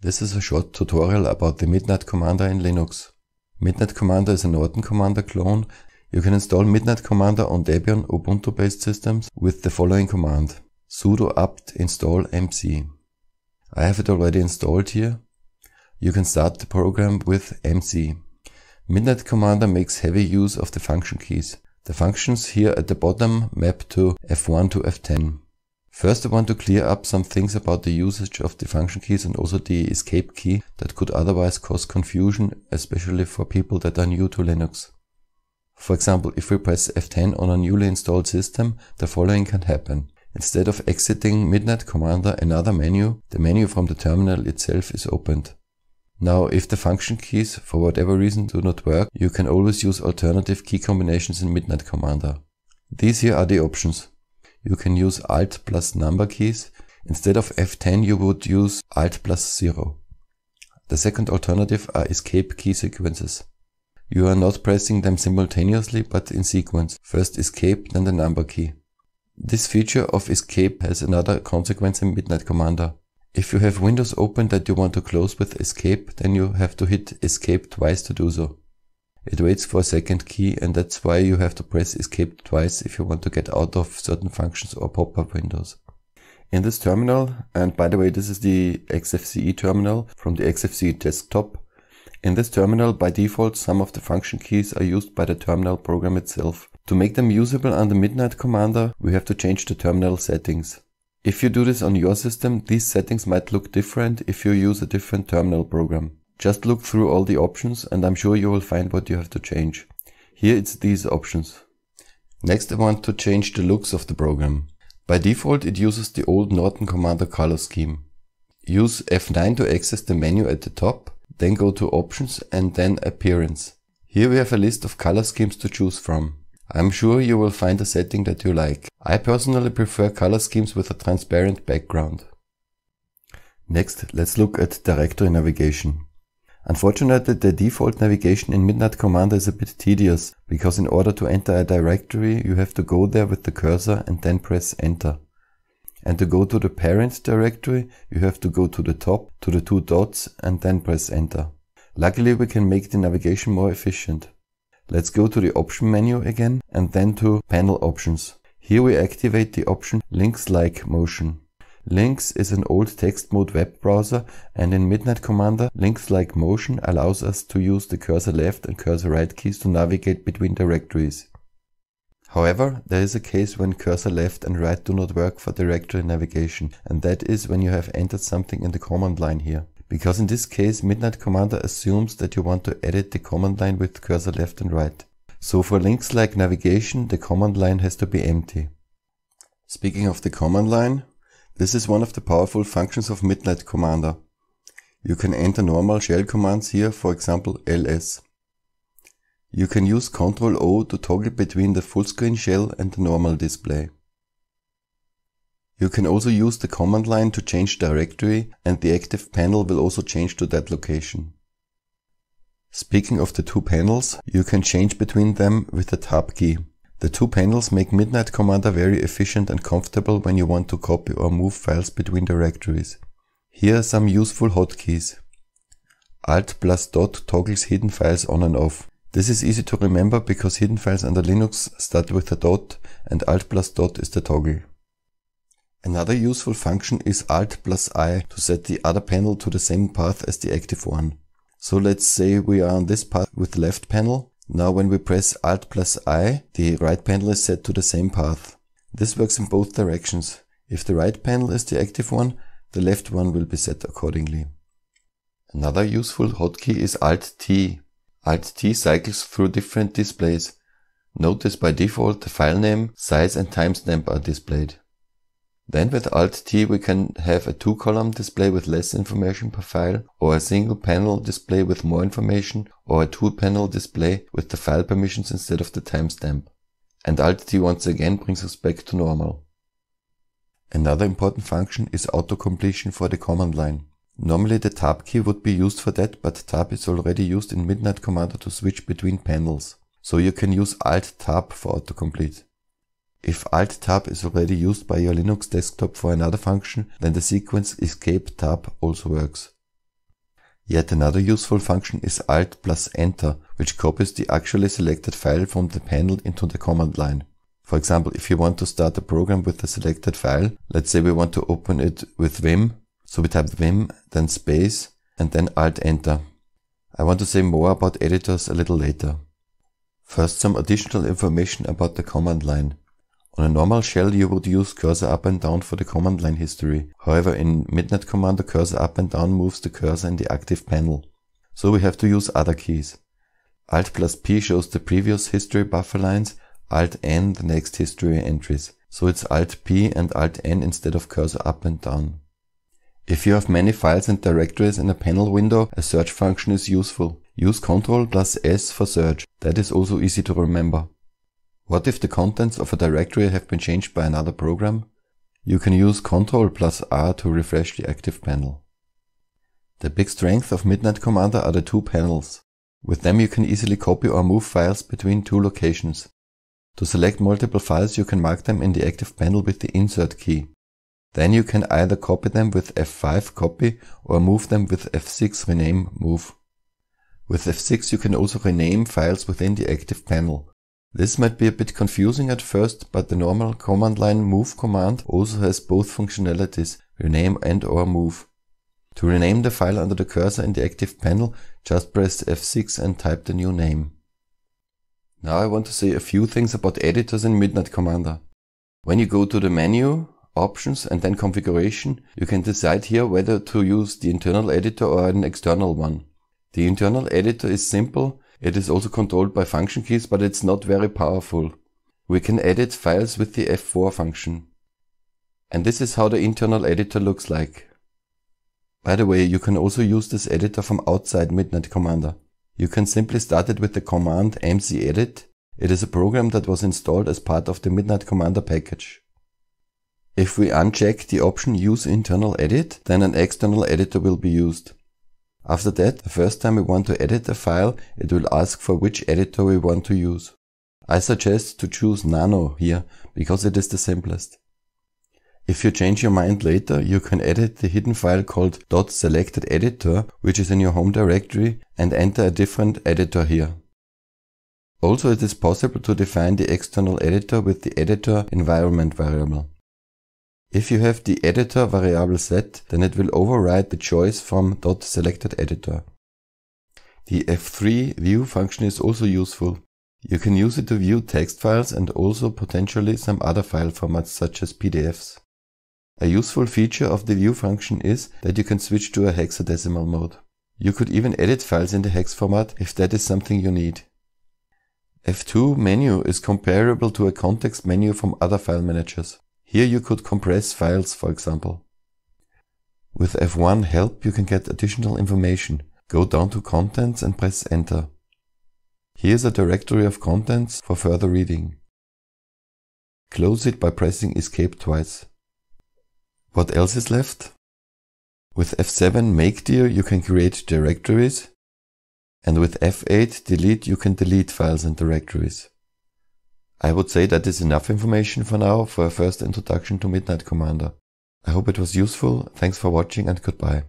This is a short tutorial about the Midnight Commander in Linux. Midnight Commander is an Norton Commander clone. You can install Midnight Commander on Debian Ubuntu based systems with the following command sudo apt install mc. I have it already installed here. You can start the program with mc. Midnight Commander makes heavy use of the function keys. The functions here at the bottom map to F1 to F10. First I want to clear up some things about the usage of the function keys and also the escape key that could otherwise cause confusion, especially for people that are new to Linux. For example, if we press F10 on a newly installed system, the following can happen. Instead of exiting Midnight Commander another menu, the menu from the terminal itself is opened. Now, if the function keys for whatever reason do not work, you can always use alternative key combinations in Midnight Commander. These here are the options you can use Alt plus number keys. Instead of F10, you would use Alt plus 0. The second alternative are escape key sequences. You are not pressing them simultaneously, but in sequence. First escape, then the number key. This feature of escape has another consequence in Midnight Commander. If you have windows open that you want to close with escape, then you have to hit escape twice to do so it waits for a second key and that's why you have to press escape twice if you want to get out of certain functions or pop-up windows. In this terminal, and by the way this is the XFCE terminal from the XFCE desktop, in this terminal by default some of the function keys are used by the terminal program itself. To make them usable under Midnight Commander, we have to change the terminal settings. If you do this on your system, these settings might look different if you use a different terminal program. Just look through all the options and I'm sure you will find what you have to change. Here it's these options. Next I want to change the looks of the program. By default it uses the old Norton Commander color scheme. Use F9 to access the menu at the top, then go to options and then appearance. Here we have a list of color schemes to choose from. I'm sure you will find a setting that you like. I personally prefer color schemes with a transparent background. Next, let's look at directory navigation. Unfortunately, the default navigation in Midnight Commander is a bit tedious, because in order to enter a directory, you have to go there with the cursor and then press enter. And to go to the parent directory, you have to go to the top, to the two dots, and then press enter. Luckily, we can make the navigation more efficient. Let's go to the option menu again and then to panel options. Here we activate the option links like motion. Lynx is an old text mode web browser and in Midnight Commander, Lynx like motion allows us to use the cursor left and cursor right keys to navigate between directories. However, there is a case when cursor left and right do not work for directory navigation and that is when you have entered something in the command line here. Because in this case Midnight Commander assumes that you want to edit the command line with cursor left and right. So for links like navigation the command line has to be empty. Speaking of the command line, this is one of the powerful functions of Midnight Commander. You can enter normal shell commands here, for example ls. You can use Ctrl-O to toggle between the full screen shell and the normal display. You can also use the command line to change directory and the active panel will also change to that location. Speaking of the two panels, you can change between them with the tab key. The two panels make Midnight Commander very efficient and comfortable when you want to copy or move files between directories. Here are some useful hotkeys. Alt plus dot toggles hidden files on and off. This is easy to remember because hidden files under Linux start with a dot and Alt plus dot is the toggle. Another useful function is Alt plus I to set the other panel to the same path as the active one. So let's say we are on this path with left panel now when we press Alt plus I, the right panel is set to the same path. This works in both directions. If the right panel is the active one, the left one will be set accordingly. Another useful hotkey is Alt-T. Alt-T cycles through different displays. Notice by default the file name, size and timestamp are displayed. Then with Alt-T we can have a two-column display with less information per file, or a single panel display with more information, or a two-panel display with the file permissions instead of the timestamp. And Alt-T once again brings us back to normal. Another important function is auto-completion for the command line. Normally the tab key would be used for that, but tab is already used in Midnight Commander to switch between panels. So you can use Alt-Tab for autocomplete. If Alt tab is already used by your Linux desktop for another function, then the sequence escape tab also works. Yet another useful function is Alt plus Enter, which copies the actually selected file from the panel into the command line. For example, if you want to start a program with the selected file, let's say we want to open it with Vim, so we type Vim, then space, and then Alt Enter. I want to say more about editors a little later. First some additional information about the command line. On a normal shell, you would use cursor up and down for the command line history. However, in Midnight Commander, cursor up and down moves the cursor in the active panel. So we have to use other keys. Alt plus P shows the previous history buffer lines, Alt N the next history entries. So it's Alt P and Alt N instead of cursor up and down. If you have many files and directories in a panel window, a search function is useful. Use Ctrl plus S for search. That is also easy to remember. What if the contents of a directory have been changed by another program? You can use Ctrl plus R to refresh the active panel. The big strength of Midnight Commander are the two panels. With them you can easily copy or move files between two locations. To select multiple files you can mark them in the active panel with the insert key. Then you can either copy them with F5 copy or move them with F6 rename move. With F6 you can also rename files within the active panel. This might be a bit confusing at first, but the normal command line move command also has both functionalities, rename and or move. To rename the file under the cursor in the active panel, just press F6 and type the new name. Now I want to say a few things about editors in Midnight Commander. When you go to the menu, options and then configuration, you can decide here whether to use the internal editor or an external one. The internal editor is simple it is also controlled by function keys, but it's not very powerful. We can edit files with the F4 function. And this is how the internal editor looks like. By the way, you can also use this editor from outside Midnight Commander. You can simply start it with the command mcedit. It is a program that was installed as part of the Midnight Commander package. If we uncheck the option use internal edit, then an external editor will be used. After that, the first time we want to edit a file, it will ask for which editor we want to use. I suggest to choose Nano here, because it is the simplest. If you change your mind later, you can edit the hidden file called .selectedEditor, which is in your home directory, and enter a different editor here. Also, it is possible to define the external editor with the editor environment variable. If you have the editor variable set, then it will override the choice from .selectedEditor. The F3 view function is also useful. You can use it to view text files and also potentially some other file formats such as PDFs. A useful feature of the view function is that you can switch to a hexadecimal mode. You could even edit files in the hex format if that is something you need. F2 menu is comparable to a context menu from other file managers. Here you could compress files, for example. With F1 help, you can get additional information. Go down to contents and press enter. Here's a directory of contents for further reading. Close it by pressing escape twice. What else is left? With F7 make dir you can create directories and with F8 delete you can delete files and directories. I would say that is enough information for now for a first introduction to Midnight Commander. I hope it was useful. Thanks for watching and goodbye.